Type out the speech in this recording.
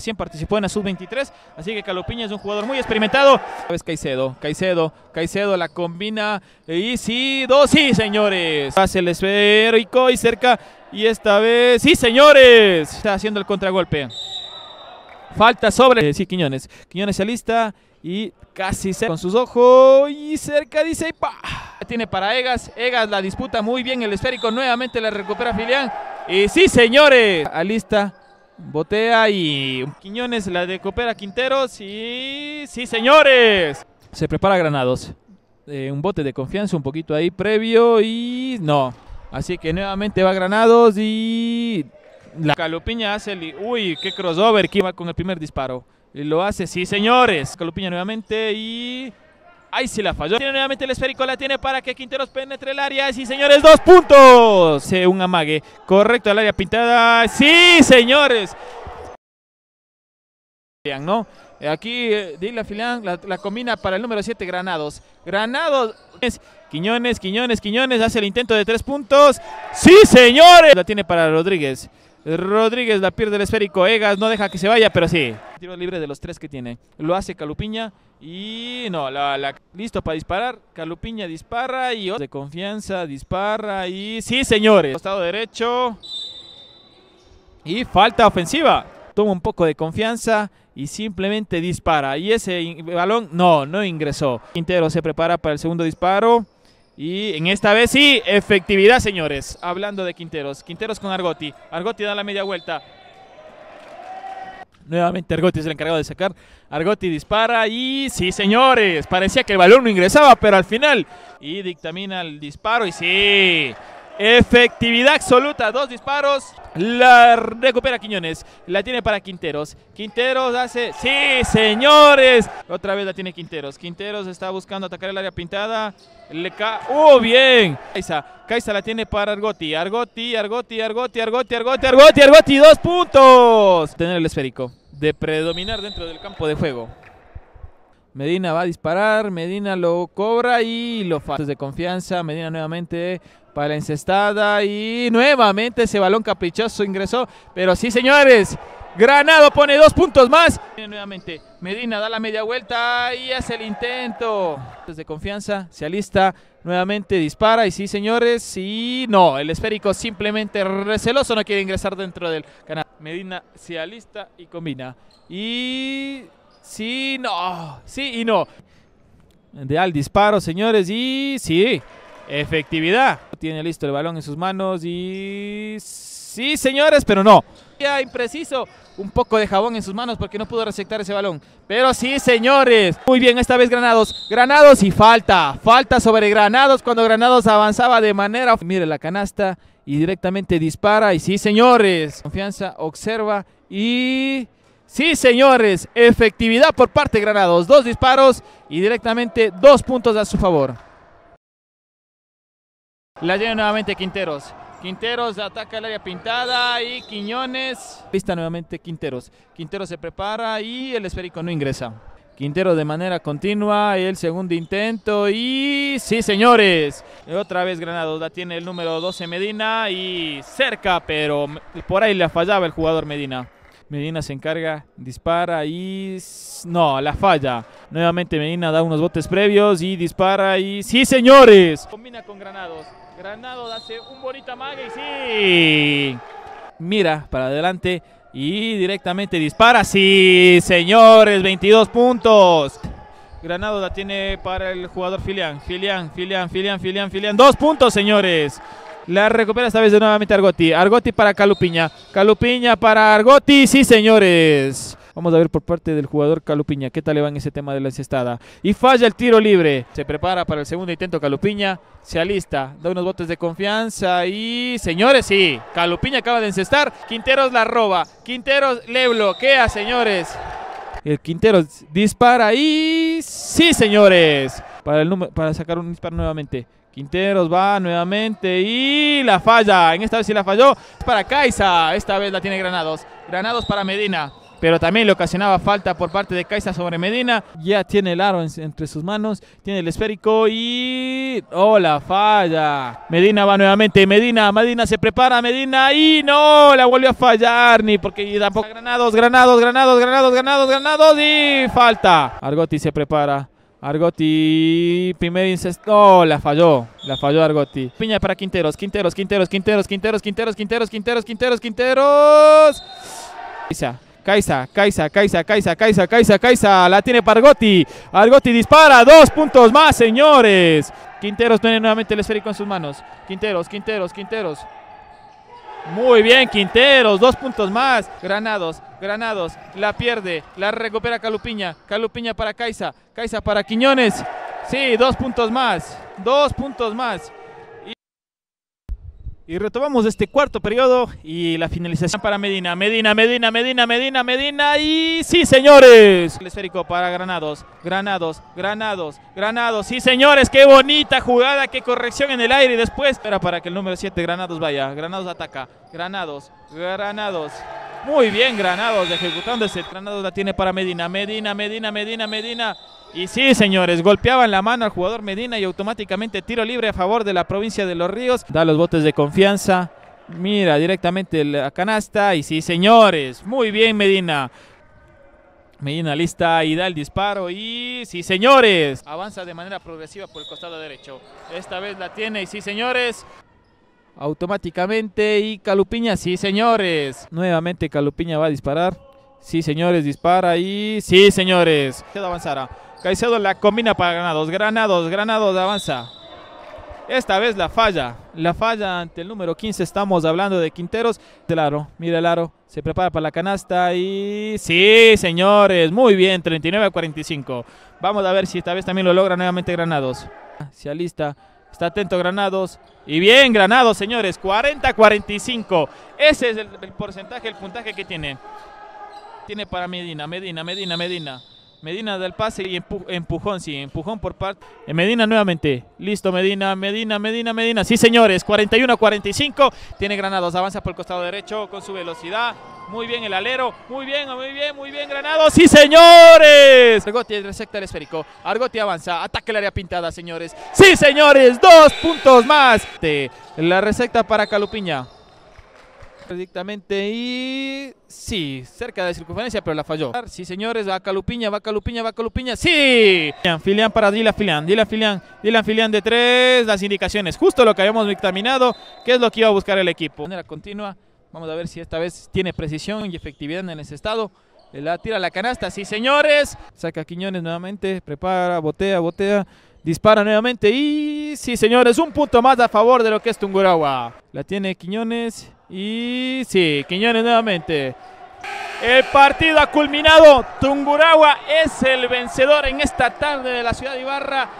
recién participó en la sub-23, así que Calopiña es un jugador muy experimentado. Es Caicedo, Caicedo, Caicedo la combina y sí, dos, sí señores. Hace el esférico y cerca y esta vez, sí señores, está haciendo el contragolpe. Falta sobre, sí Quiñones, Quiñones alista y casi se con sus ojos y cerca dice y pa. Tiene para Egas, Egas la disputa muy bien el esférico, nuevamente la recupera Filián. Y sí, señores, alista Botea y Quiñones la de Quintero, Quinteros y... ¡Sí, señores! Se prepara Granados. Eh, un bote de confianza un poquito ahí previo y... No. Así que nuevamente va Granados y... La Calupiña hace el... ¡Uy! ¡Qué crossover! Que va con el primer disparo. lo hace, sí, señores. Calupiña nuevamente y... Ahí sí la falló. Tiene nuevamente el esférico, la tiene para que Quinteros penetre el área. Sí, señores, dos puntos. un amague. Correcto, el área pintada. Sí, señores. ¿no? Aquí eh, Dila Filán la, la, combina para el número 7, Granados. Granados. Quiñones, Quiñones, Quiñones. Hace el intento de tres puntos. Sí, señores. La tiene para Rodríguez. Rodríguez la pierde el esférico. Egas no deja que se vaya, pero sí. Tiro libre de los tres que tiene. Lo hace Calupiña. Y no, listo para disparar. Calupiña dispara y de confianza dispara. Y sí, señores. Costado derecho. Y falta ofensiva. Toma un poco de confianza y simplemente dispara. Y ese balón no, no ingresó. Quintero se prepara para el segundo disparo. Y en esta vez sí, efectividad, señores. Hablando de Quinteros. Quinteros con Argoti, Argoti da la media vuelta. Nuevamente Argotti es el encargado de sacar. Argoti dispara y sí, señores. Parecía que el balón no ingresaba, pero al final. Y dictamina el disparo y sí. Efectividad absoluta, dos disparos. La recupera Quiñones, la tiene para Quinteros. Quinteros hace... ¡Sí, señores! Otra vez la tiene Quinteros. Quinteros está buscando atacar el área pintada. Le ca... ¡Oh, bien! Caiza, Caiza la tiene para Argoti. Argoti, Argoti, Argoti, Argoti, Argoti, Argoti, Argoti. ¡Dos puntos! Tener el esférico, de predominar dentro del campo de juego. Medina va a disparar, Medina lo cobra y lo falta de confianza. Medina nuevamente para la encestada y nuevamente ese balón caprichoso ingresó. Pero sí, señores, Granado pone dos puntos más. Nuevamente Medina da la media vuelta y hace el intento. De confianza, se alista, nuevamente dispara y sí, señores, y no, el esférico simplemente receloso no quiere ingresar dentro del canal. Medina se alista y combina. Y Sí, no. Sí y no. De al disparo, señores. Y sí. Efectividad. Tiene listo el balón en sus manos y... Sí, señores, pero no. impreciso. Un poco de jabón en sus manos porque no pudo resectar ese balón. Pero sí, señores. Muy bien, esta vez Granados. Granados y falta. Falta sobre Granados cuando Granados avanzaba de manera... Mire la canasta y directamente dispara. Y sí, señores. Confianza, observa y... Sí, señores, efectividad por parte de Granados. Dos disparos y directamente dos puntos a su favor. La lleva nuevamente Quinteros. Quinteros ataca el área pintada y Quiñones. Pista nuevamente Quinteros. Quinteros se prepara y el esférico no ingresa. Quinteros de manera continua, el segundo intento y sí señores, otra vez Granados la tiene el número 12 Medina y cerca, pero por ahí le fallaba el jugador Medina. Medina se encarga, dispara y... No, la falla. Nuevamente Medina da unos botes previos y dispara y... ¡Sí, señores! Combina con Granados. Granado hace un bonita maga y sí. Mira para adelante y directamente dispara. ¡Sí, señores! 22 puntos. Granado la tiene para el jugador Filian, Filian, Filian, Filian, Filian, Filian. Dos puntos, señores. La recupera esta vez de nuevamente Argoti. Argoti para Calupiña. Calupiña para Argoti. Sí, señores. Vamos a ver por parte del jugador Calupiña qué tal le va en ese tema de la encestada. Y falla el tiro libre. Se prepara para el segundo intento Calupiña. Se alista. Da unos botes de confianza. Y señores, sí. Calupiña acaba de encestar. Quinteros la roba. Quinteros le bloquea, señores. El Quinteros dispara y... Sí, señores. Para, el para sacar un disparo nuevamente. Quinteros va nuevamente y la falla. En esta vez sí la falló para Caiza. Esta vez la tiene Granados. Granados para Medina. Pero también le ocasionaba falta por parte de Caiza sobre Medina. Ya tiene el aro entre sus manos. Tiene el esférico y... ¡Oh, la falla! Medina va nuevamente. Medina, Medina se prepara. Medina y no, la volvió a fallar. Ni porque tampoco... Granados, granados, granados, granados, granados, granados y falta. Argotti se prepara. Argoti primer incesto, oh, la falló, la falló Argoti. Piña para Quinteros, Quinteros, Quinteros, Quinteros, Quinteros, Quinteros, Quinteros, Quinteros, Quinteros, Quinteros. Caiza, Caiza, Caiza, Caiza, Caiza, Caiza, Caiza, Caiza, la tiene para Argoti. Argoti dispara, dos puntos más, señores. Quinteros tiene nuevamente el esférico en sus manos. Quinteros, Quinteros, Quinteros. Muy bien, Quinteros, dos puntos más. Granados, Granados la pierde, la recupera Calupiña. Calupiña para Caiza, Caiza para Quiñones. Sí, dos puntos más, dos puntos más. Y retomamos este cuarto periodo y la finalización para Medina. Medina, Medina, Medina, Medina, Medina. Y sí, señores. El esférico para Granados. Granados, Granados, Granados. Sí, señores. Qué bonita jugada. Qué corrección en el aire. Y después espera para que el número 7 Granados vaya. Granados ataca. Granados, Granados. Muy bien Granados ejecutando ese. Granados la tiene para Medina. Medina, Medina, Medina, Medina. Y sí, señores, golpeaban la mano al jugador Medina y automáticamente tiro libre a favor de la provincia de Los Ríos. Da los botes de confianza. Mira directamente la canasta. Y sí, señores, muy bien Medina. Medina lista y da el disparo y sí señores, avanza de manera progresiva por el costado derecho. Esta vez la tiene y sí señores, automáticamente y Calupiña, sí señores, nuevamente Calupiña va a disparar, sí señores, dispara y sí señores, queda avanzará, Caicedo la combina para Granados, Granados, Granados avanza, esta vez la falla, la falla ante el número 15, estamos hablando de Quinteros, el aro, mira el aro, se prepara para la canasta y sí señores, muy bien, 39 a 45, vamos a ver si esta vez también lo logra nuevamente Granados, se alista Está atento Granados. Y bien, Granados, señores. 40-45. Ese es el, porcentaje, el puntaje que tiene. Tiene para Medina, Medina, Medina, Medina. Medina del pase y empujón, sí, empujón por parte. Eh, Medina nuevamente. Listo, Medina, Medina, Medina, Medina. Sí, señores. 41-45. Tiene Granados. Avanza por el costado derecho con su velocidad. Muy bien el alero. Muy bien, muy bien, muy bien Granado, ¡Sí, señores! Argoti resecta el esférico. Argoti avanza. Ataque el área pintada, señores. ¡Sí, señores! Dos puntos más. La recepta para Calupiña. Predictamente y... Sí, cerca de circunferencia, pero la falló. Sí, señores, va Calupiña, va Calupiña, va Calupiña. ¡Sí! Filian para dila, filian, dila, filian, dila, filian de tres. Las indicaciones, justo lo que habíamos dictaminado, que es lo que iba a buscar el equipo. De continua. Vamos a ver si esta vez tiene precisión y efectividad en ese estado. La tira la canasta, sí señores. Saca Quiñones nuevamente, prepara, botea, botea. Dispara nuevamente y sí señores, un punto más a favor de lo que es Tunguragua. La tiene Quiñones y sí, Quiñones nuevamente. El partido ha culminado. Tunguragua es el vencedor en esta tarde de la ciudad de Ibarra.